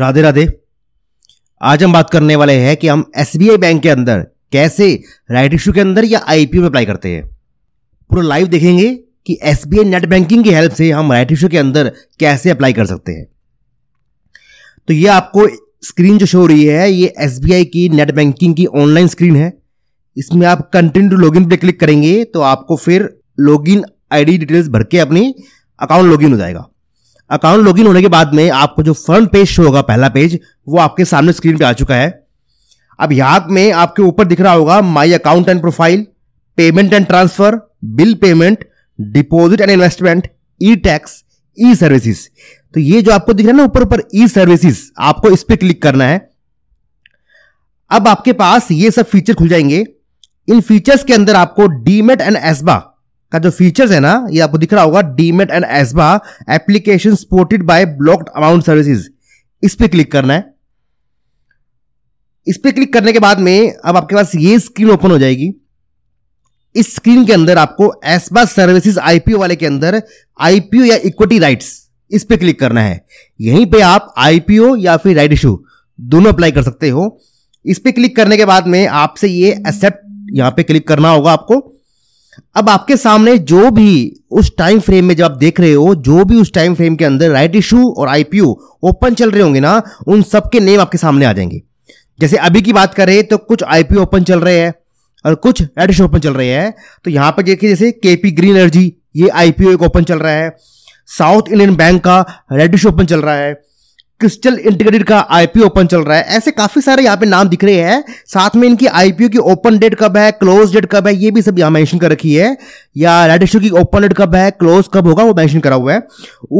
राधे राधे आज हम बात करने वाले हैं कि हम एस बैंक के अंदर कैसे राइट इशू के अंदर या आई में अप्लाई करते हैं पूरा लाइव देखेंगे कि एस नेट बैंकिंग की हेल्प से हम राइट इशू के अंदर कैसे अप्लाई कर सकते हैं तो ये आपको स्क्रीन जो शो हो रही है ये एस की नेट बैंकिंग की ऑनलाइन स्क्रीन है इसमें आप कंटिन्यू लॉगिन पे क्लिक करेंगे तो आपको फिर लॉगिन आईडी डिटेल्स भर के अपनी अकाउंट लॉगिन हो जाएगा अकाउंट लॉगिन होने के बाद में आपको जो फ्रंट पेज शो होगा पहला पेज वो आपके सामने स्क्रीन पे आ चुका है अब यहां में आपके ऊपर दिख रहा होगा my account and profile payment and transfer bill payment deposit and investment e tax e services तो ये जो आपको दिख रहा है ना ऊपर ऊपर ई सर्विसेज आपको इस पर क्लिक करना है अब आपके पास ये सब फीचर खुल जाएंगे इन फीचर्स के अंदर आपको डीमेट एंड एसबा का जो फीचर्स है ना ये आपको दिख रहा होगा demat and ASBA application supported by blocked amount services इस पर क्लिक करना है इस पर क्लिक करने के बाद में अब आपके पास ये स्क्रीन ओपन हो जाएगी इस स्क्रीन के अंदर आपको एसबा सर्विसेज आईपीओ वाले के अंदर आईपीओ या इक्विटी राइट्स इस पर क्लिक करना है यहीं पे आप आईपीओ या फिर राइट इशू दोनों अप्लाई कर सकते हो इस पर क्लिक करने के बाद में आपसे ये एक्सेप्ट यहां पे क्लिक करना होगा आपको अब आपके सामने जो भी उस टाइम फ्रेम में जब आप देख रहे हो जो भी उस टाइम फ्रेम के अंदर राइट इशू और आईपीओ ओपन चल रहे होंगे ना उन सबके नेम आपके सामने आ जाएंगे जैसे अभी की बात करें तो कुछ आईपीओ ओपन चल रहे हैं और कुछ राइट इशू ओपन चल रहे हैं तो यहां पर देखिए जैसे केपी ग्रीन एनर्जी ये आईपीओ एक ओपन चल रहा है साउथ इंडियन बैंक का रेड इशू ओपन चल रहा है क्रिस्टल इंटीग्रेटेड का आईपीओ ओपन चल रहा है ऐसे काफी सारे यहाँ पे नाम दिख रहे हैं साथ में इनकी आईपीओ की ओपन डेट कब है क्लोज डेट कब है ये भी सब यहाँ मेंशन कर रखी है या रेड इशू की ओपन डेट कब है क्लोज कब होगा वो मेंशन करा हुआ है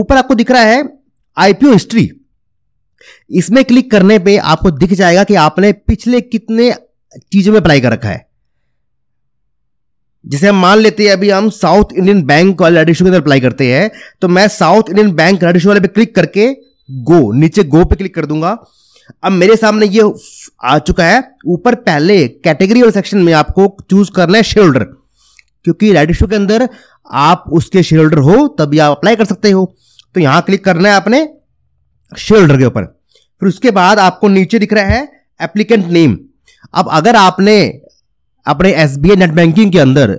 ऊपर आपको दिख रहा है आईपीओ हिस्ट्री इसमें क्लिक करने पे आपको दिख जाएगा कि आपने पिछले कितने चीजों में अप्लाई कर रखा है जैसे हम मान लेते हैं अभी हम साउथ इंडियन बैंक वाले रेड इशू के अंदर अप्लाई करते हैं तो मैं South Indian Bank right issue वाले पे क्लिक करके गो नीचे गो पे क्लिक कर दूंगा अब मेरे सामने ये आ चुका है ऊपर पहले कैटेगरी और सेक्शन में आपको चूज करना है शेयर क्योंकि रेड इशू के अंदर आप उसके शेयर हो तभी आप अप्लाई कर सकते हो तो यहां क्लिक करना है आपने शेयर के ऊपर फिर उसके बाद आपको नीचे दिख रहा है एप्लीकेंट नेम अब अगर आपने अपने एस बी नेट बैंकिंग के अंदर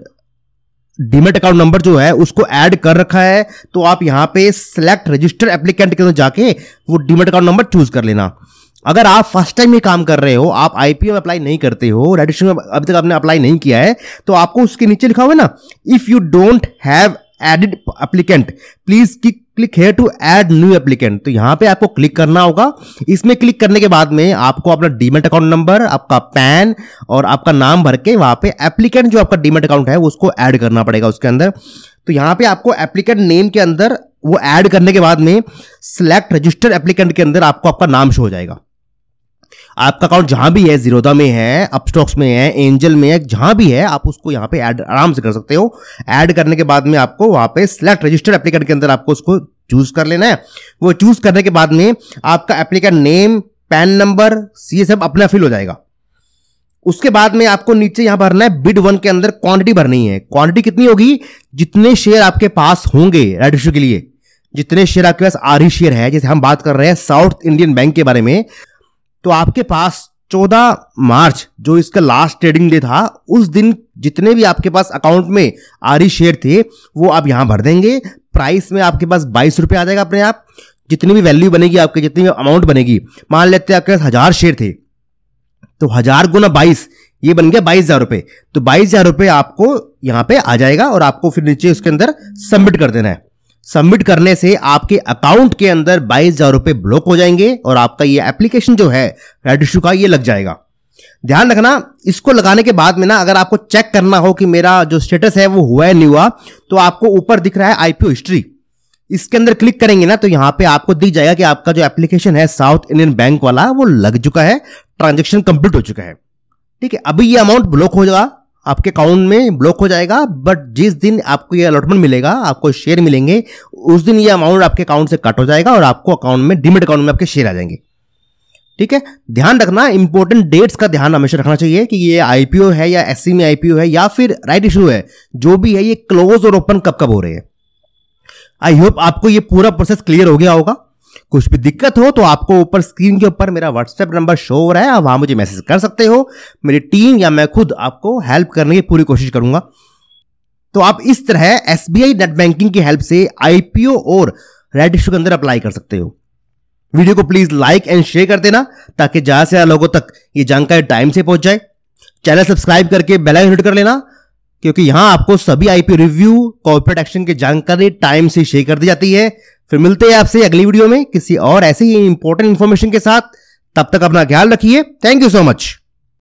डीमेट अकाउंट नंबर जो है उसको ऐड कर रखा है तो आप यहां पे सिलेक्ट रजिस्टर एप्लीकेंट के अंदर जाके वो डीमेट अकाउंट नंबर चूज कर लेना अगर आप फर्स्ट टाइम ये काम कर रहे हो आप आईपीओ में अप्लाई नहीं करते हो रजिस्ट्रेशन में अभी तक आपने अप्लाई नहीं किया है तो आपको उसके नीचे लिखा हुआ है ना if you don't have added applicant please click here to add new applicant तो यहां पे आपको क्लिक करना होगा इसमें क्लिक करने के बाद में आपको अपना डीमेट अकाउंट नंबर आपका पैन और आपका नाम भर के वहां पे एप्लीकेंट जो आपका डीमेट अकाउंट है उसको ऐड करना पड़ेगा उसके अंदर तो यहां पे आपको एप्लीकेंट नेम के अंदर वो ऐड करने के बाद में सिलेक्ट रजिस्टर्ड एप्लीकेंट के अंदर आपको आपका नाम शो हो जाएगा आपका अकाउंट जहां भी है जीरोदा में है अपस्टॉक्स में है एंजल में है जहां भी है आप उसको यहाँ पे ऐड आराम से कर सकते हो ऐड करने के बाद में आपको वहां पे सिलेक्ट रजिस्टर्ड एप्लीकेट के अंदर आपको उसको चूज कर लेना है वो चूज करने के बाद में आपका एप्लीकेंट नेम पैन नंबर ये सब अपना फिल हो जाएगा उसके बाद में आपको नीचे यहां भरना है बिड वन के अंदर क्वांटिटी भरनी है क्वांटिटी कितनी होगी जितने शेयर आपके पास होंगे रजिस्टर के लिए जितने शेयर आपके पास आरी शेयर है जैसे हम बात कर रहे हैं साउथ इंडियन बैंक के बारे में तो आपके पास 14 मार्च जो इसका लास्ट ट्रेडिंग डे था उस दिन जितने भी आपके पास अकाउंट में आरी शेयर थे वो आप यहाँ भर देंगे प्राइस में आपके पास बाईस रुपये आ जाएगा अपने आप जितनी भी वैल्यू बनेगी आपके जितनी भी अमाउंट बनेगी मान लेते हैं आपके पास हज़ार शेयर थे तो हज़ार गुना बाईस ये बन गया बाईस हज़ार रुपये तो बाईस हज़ार रुपये आपको यहाँ पे आ जाएगा और आपको फिर नीचे उसके अंदर सबमिट कर देना है सबमिट करने से आपके अकाउंट के अंदर बाईस हजार रुपए ब्लॉक हो जाएंगे और आपका ये एप्लीकेशन जो है रेड इशू का ये लग जाएगा ध्यान रखना इसको लगाने के बाद में ना अगर आपको चेक करना हो कि मेरा जो स्टेटस है वो हुआ है नहीं हुआ तो आपको ऊपर दिख रहा है आईपीओ हिस्ट्री इसके अंदर क्लिक करेंगे ना तो यहां पे आपको दिख जाएगा कि आपका जो एप्लीकेशन है साउथ इंडियन बैंक वाला वो लग चुका है ट्रांजेक्शन कंप्लीट हो चुका है ठीक है अभी ये अमाउंट ब्लॉक हो जाएगा आपके अकाउंट में ब्लॉक हो जाएगा बट जिस दिन आपको ये अलॉटमेंट मिलेगा आपको शेयर मिलेंगे उस दिन ये अमाउंट आपके अकाउंट से कट हो जाएगा और आपको अकाउंट में डिमिट अकाउंट में आपके शेयर आ जाएंगे ठीक है ध्यान रखना इंपॉर्टेंट डेट्स का ध्यान हमेशा रखना चाहिए कि ये आईपीओ है या एस में आईपीओ है या फिर राइट इशू है जो भी है ये क्लोज और ओपन कब कब हो रहे हैं आई होप आपको ये पूरा प्रोसेस क्लियर हो गया होगा कुछ भी दिक्कत हो तो आपको ऊपर स्क्रीन के ऊपर मेरा व्हाट्सएप नंबर शो हो रहा है आप वहाँ मुझे मैसेज कर सकते हो मेरी टीम या मैं खुद आपको हेल्प करने की पूरी कोशिश करूंगा तो आप इस तरह एस नेट बैंकिंग की हेल्प से आईपीओ और रेड इशू के अंदर अप्लाई कर सकते हो वीडियो को प्लीज लाइक एंड शेयर कर देना ताकि ज्यादा से ज्यादा लोगों तक ये जानकारी टाइम से पहुंच जाए चैनल सब्सक्राइब करके बेल आइकन हिट कर लेना क्योंकि यहां आपको सभी आईपीओ रिव्यू कॉर्पोरेट एक्शन की जानकारी टाइम से शेयर कर दी जाती है फिर मिलते हैं आपसे अगली वीडियो में किसी और ऐसे ही इंपॉर्टेंट इन्फॉर्मेशन के साथ तब तक अपना ख्याल रखिए थैंक यू सो मच